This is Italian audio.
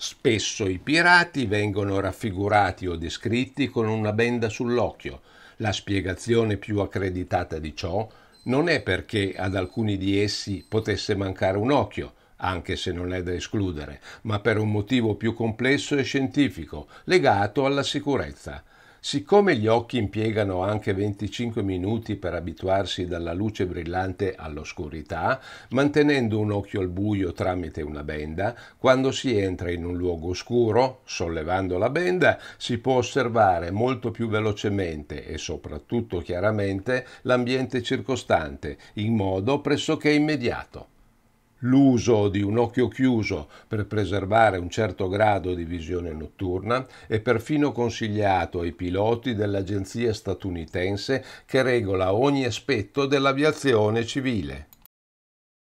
Spesso i pirati vengono raffigurati o descritti con una benda sull'occhio. La spiegazione più accreditata di ciò non è perché ad alcuni di essi potesse mancare un occhio, anche se non è da escludere, ma per un motivo più complesso e scientifico, legato alla sicurezza. Siccome gli occhi impiegano anche 25 minuti per abituarsi dalla luce brillante all'oscurità, mantenendo un occhio al buio tramite una benda, quando si entra in un luogo oscuro, sollevando la benda, si può osservare molto più velocemente e soprattutto chiaramente l'ambiente circostante, in modo pressoché immediato l'uso di un occhio chiuso per preservare un certo grado di visione notturna è perfino consigliato ai piloti dell'agenzia statunitense che regola ogni aspetto dell'aviazione civile.